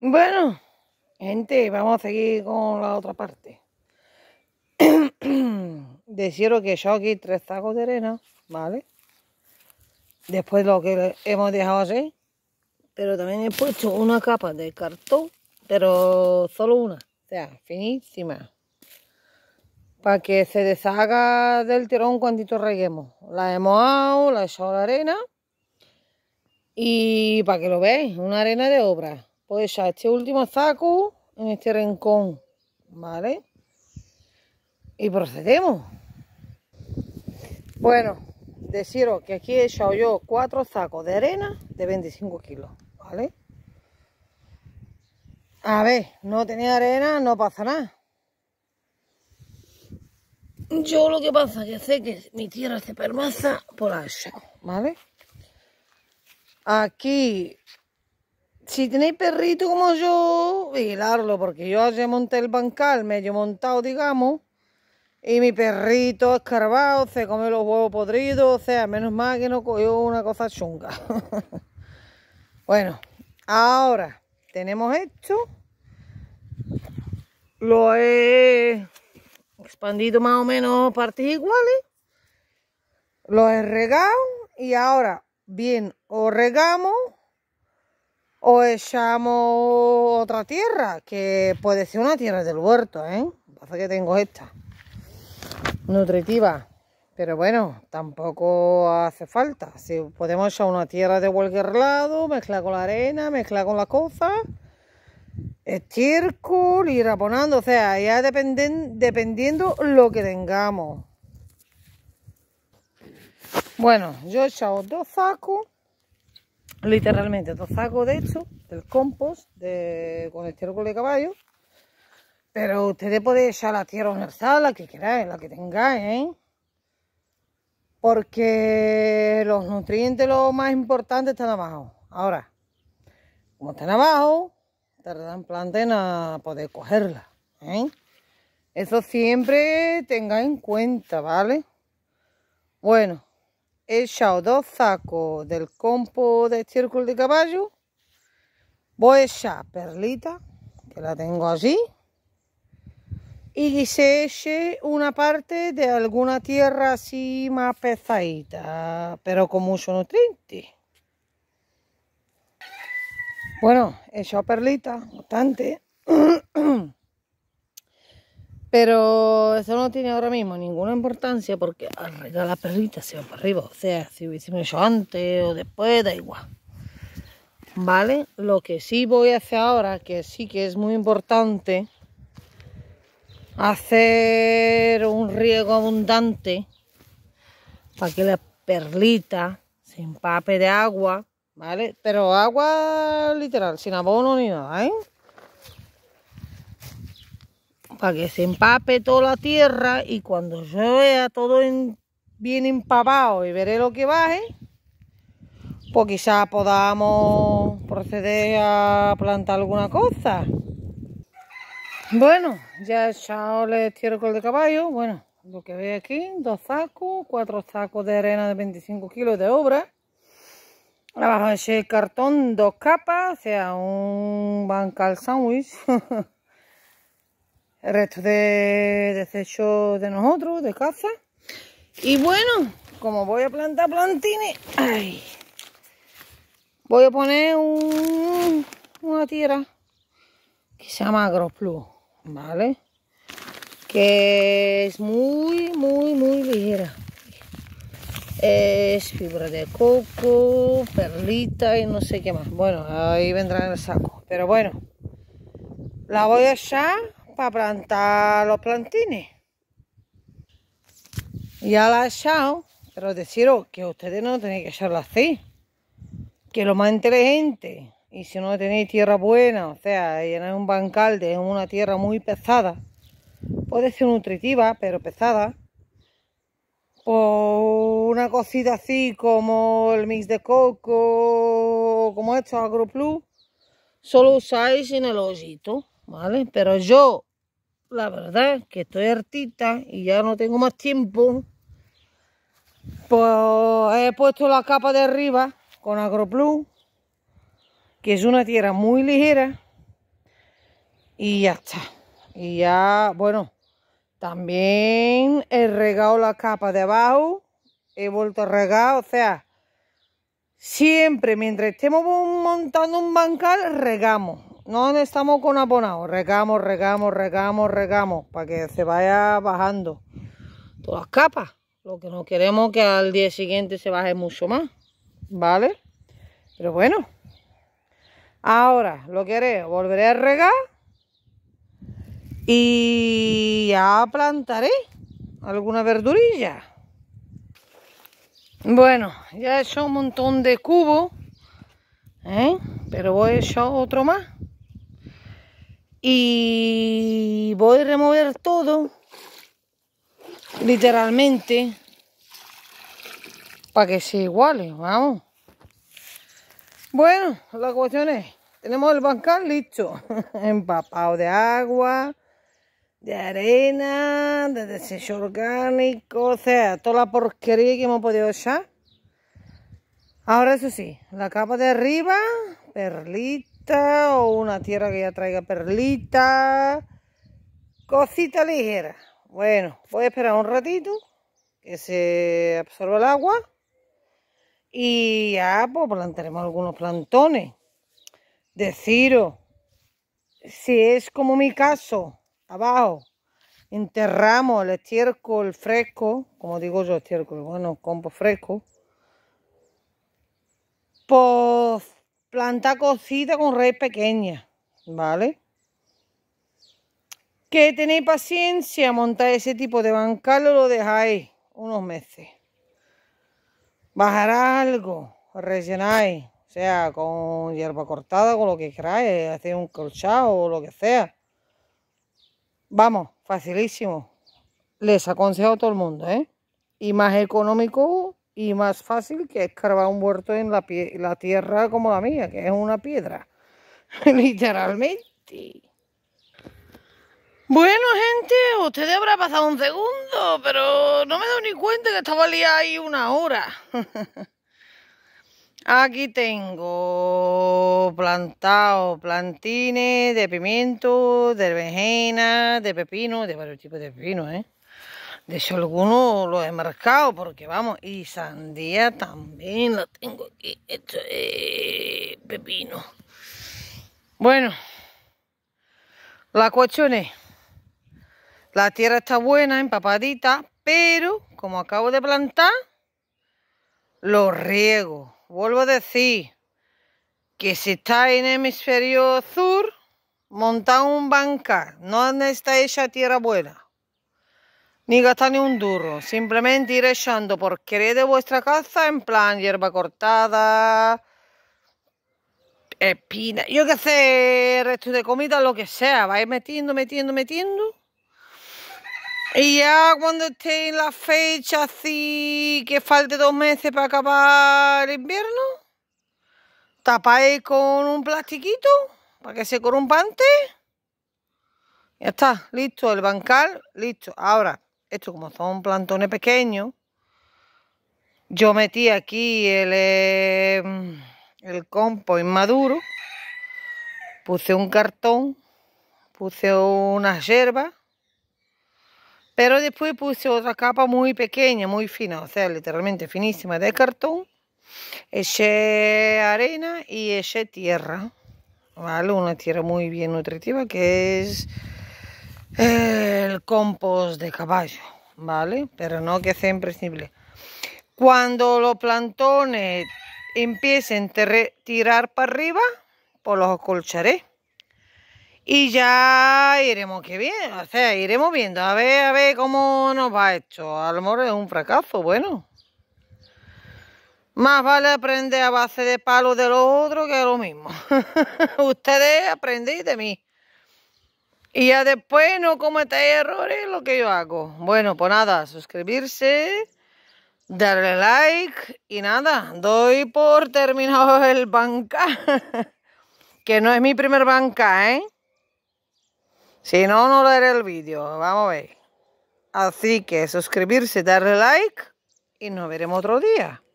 Bueno, gente, vamos a seguir con la otra parte. Decido que yo aquí tres tacos de arena, ¿vale? Después lo que hemos dejado así. Pero también he puesto una capa de cartón, pero solo una. O sea, finísima. Para que se deshaga del tirón cuando reguemos. La hemos dado, la he echado la arena. Y para que lo veáis, una arena de obra pues este último saco en este rincón, ¿vale? Y procedemos. Bueno, deciros que aquí he echado yo cuatro sacos de arena de 25 kilos, ¿vale? A ver, no tenía arena, no pasa nada. Yo lo que pasa que sé que mi tierra se permaza por allá, ¿vale? Aquí si tenéis perrito como yo, vigilarlo, porque yo ayer monté el bancal, medio montado, digamos, y mi perrito escarbado se come los huevos podridos, o sea, menos mal que no cogió una cosa chunga. bueno, ahora tenemos esto. Lo he expandido más o menos partes iguales. Lo he regado y ahora bien os regamos o echamos otra tierra, que puede ser una tierra del huerto, ¿eh? Pasa que tengo esta, nutritiva, pero bueno, tampoco hace falta. Si podemos echar una tierra de cualquier lado, mezclar con la arena, mezclar con las cosas, estiércol, y raponando, o sea, ya dependen, dependiendo lo que tengamos. Bueno, yo he echado dos sacos literalmente dos sacos de hecho, del compost, de, con el estiércol de caballo. Pero ustedes pueden echar la tierra universal, la que queráis, la que tengáis, ¿eh? Porque los nutrientes, lo más importante, están abajo. Ahora, como están abajo, tardan plantas poder cogerla, ¿eh? Eso siempre tenga en cuenta, ¿vale? Bueno, he echado dos sacos del compo de círculo de caballo. Voy a echar perlita, que la tengo así Y se eche una parte de alguna tierra así más pesadita, pero con mucho nutriente. Bueno, he echado perlita, bastante. Pero eso no tiene ahora mismo ninguna importancia porque arriba la perlita se va para arriba. O sea, si hubiésemos hecho antes o después, da igual. ¿Vale? Lo que sí voy a hacer ahora, que sí que es muy importante, hacer un riego abundante para que la perlita se empape de agua, ¿vale? Pero agua literal, sin abono ni nada, ¿eh? para que se empape toda la tierra y cuando yo vea todo bien empapado y veré lo que baje, pues quizá podamos proceder a plantar alguna cosa. Bueno, ya he echado el estiércol de caballo, bueno, lo que veis aquí, dos sacos, cuatro sacos de arena de 25 kilos de obra. Abajo de el cartón, dos capas, o sea, un bancal sándwich. el resto de desechos de nosotros, de caza. Y bueno, como voy a plantar plantines, voy a poner una tierra que se llama Agroplu, ¿vale? Que es muy, muy, muy ligera. Es fibra de coco, perlita y no sé qué más. Bueno, ahí vendrá el saco. Pero bueno, la voy a echar para plantar los plantines. Ya la he echado, pero deciros que ustedes no tenéis que echarla así. Que lo más inteligente, y si no tenéis tierra buena, o sea, llenar un bancal de una tierra muy pesada, puede ser nutritiva, pero pesada, O una cocida así como el mix de coco, como esto, AgroPlus, solo usáis en el hoyito, ¿vale? Pero yo la verdad que estoy hartita y ya no tengo más tiempo, pues he puesto la capa de arriba con Agroplus, que es una tierra muy ligera, y ya está. Y ya, bueno, también he regado la capa de abajo, he vuelto a regar, o sea, siempre mientras estemos montando un bancal, regamos. No estamos con abonado. Regamos, regamos, regamos, regamos. Para que se vaya bajando todas las capas. Lo que no queremos que al día siguiente se baje mucho más. ¿Vale? Pero bueno. Ahora lo que haré, volveré a regar. Y ya plantaré alguna verdurilla. Bueno, ya he hecho un montón de cubos. ¿eh? Pero voy a echar otro más y voy a remover todo literalmente para que se iguale vamos bueno la cuestión es tenemos el bancal listo empapado de agua de arena de desecho orgánico o sea toda la porquería que hemos podido echar ahora eso sí la capa de arriba perlita o una tierra que ya traiga perlita. Cosita ligera. Bueno, voy a esperar un ratito que se absorba el agua. Y ya pues plantaremos algunos plantones. Deciros, si es como mi caso, abajo, enterramos el estiércol fresco, como digo yo, estiércol, bueno, compo fresco, pues planta cocida con raíz pequeña, ¿vale? Que tenéis paciencia, montar ese tipo de bancal lo dejáis unos meses. Bajar algo, rellenáis, o sea, con hierba cortada, con lo que queráis, hacéis un colchado o lo que sea. Vamos, facilísimo. Les aconsejo a todo el mundo, ¿eh? Y más económico y más fácil que escarbar un huerto en la, tierra como la mía, que es una piedra, literalmente. Bueno, gente, ustedes habrán pasado un segundo, pero no me he dado ni cuenta que estaba liada ahí una hora. Aquí tengo plantado plantines de pimiento, de berenjena, de pepino, de varios tipos de pepino, ¿eh? De hecho, alguno lo he marcado porque vamos, y sandía también la tengo aquí. Esto es pepino. Bueno, la cuestión la tierra está buena, empapadita, pero como acabo de plantar, lo riego. Vuelvo a decir que si está en hemisferio sur, monta un bancar, no necesita esa tierra buena. Ni gastar ni un duro, simplemente ir echando porquería de vuestra casa en plan hierba cortada, espina, yo que hacer resto de comida, lo que sea, vais metiendo, metiendo, metiendo. Y ya cuando esté en la fecha así, que falte dos meses para acabar el invierno, tapáis con un plastiquito para que se corrompante. Ya está, listo, el bancal, listo. Ahora, esto como son plantones pequeños, yo metí aquí el, eh, el inmaduro, puse un cartón, puse unas hierbas, pero después puse otra capa muy pequeña, muy fina, o sea, literalmente finísima de cartón, eché arena y eché tierra, ¿vale? Una tierra muy bien nutritiva que es el compost de caballo, ¿vale? Pero no que sea imprescindible. Cuando los plantones empiecen a tirar para arriba, pues los colcharé. Y ya iremos que bien, o sea, iremos viendo, a ver, a ver cómo nos va esto. A lo mejor es un fracaso, bueno. Más vale aprender a base de palos de los otros que lo mismo. Ustedes aprendéis de mí. Y ya después no cometa errores lo que yo hago. Bueno, pues nada, suscribirse, darle like y nada, doy por terminado el banca. que no es mi primer banca, ¿eh? Si no, no leeré el vídeo. Vamos a ver. Así que suscribirse, darle like y nos veremos otro día.